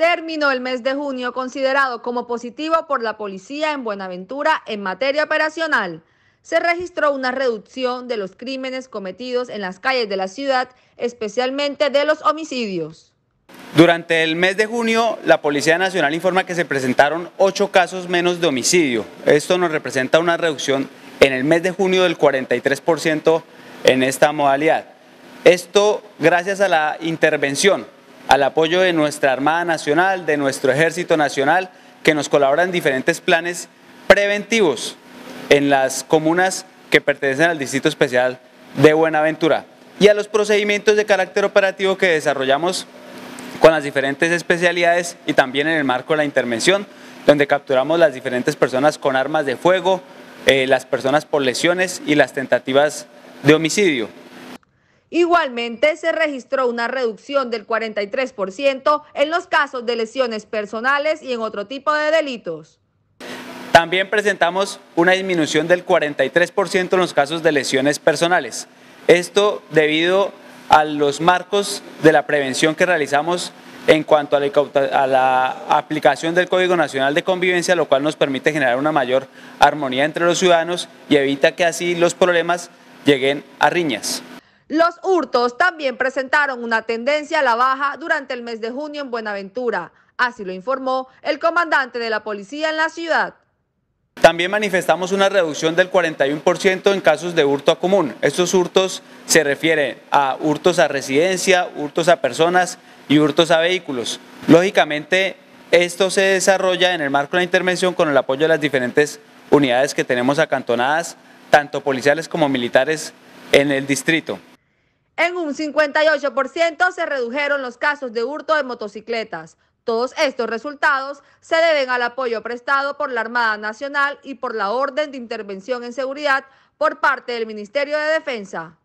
terminó el mes de junio considerado como positivo por la policía en Buenaventura en materia operacional. Se registró una reducción de los crímenes cometidos en las calles de la ciudad, especialmente de los homicidios. Durante el mes de junio, la Policía Nacional informa que se presentaron ocho casos menos de homicidio. Esto nos representa una reducción en el mes de junio del 43% en esta modalidad. Esto gracias a la intervención al apoyo de nuestra Armada Nacional, de nuestro Ejército Nacional, que nos colabora en diferentes planes preventivos en las comunas que pertenecen al Distrito Especial de Buenaventura y a los procedimientos de carácter operativo que desarrollamos con las diferentes especialidades y también en el marco de la intervención, donde capturamos las diferentes personas con armas de fuego, eh, las personas por lesiones y las tentativas de homicidio. Igualmente, se registró una reducción del 43% en los casos de lesiones personales y en otro tipo de delitos. También presentamos una disminución del 43% en los casos de lesiones personales. Esto debido a los marcos de la prevención que realizamos en cuanto a la, aplicación del Código Nacional de Convivencia, lo cual nos permite generar una mayor armonía entre los ciudadanos y evita que así los problemas lleguen a riñas. Los hurtos también presentaron una tendencia a la baja durante el mes de junio en Buenaventura. Así lo informó el comandante de la policía en la ciudad. También manifestamos una reducción del 41% en casos de hurto a común. Estos hurtos se refieren a hurtos a residencia, hurtos a personas y hurtos a vehículos. Lógicamente, esto se desarrolla en el marco de la intervención con el apoyo de las diferentes unidades que tenemos acantonadas, tanto policiales como militares en el distrito. En un 58% se redujeron los casos de hurto de motocicletas. Todos estos resultados se deben al apoyo prestado por la Armada Nacional y por la Orden de Intervención en Seguridad por parte del Ministerio de Defensa.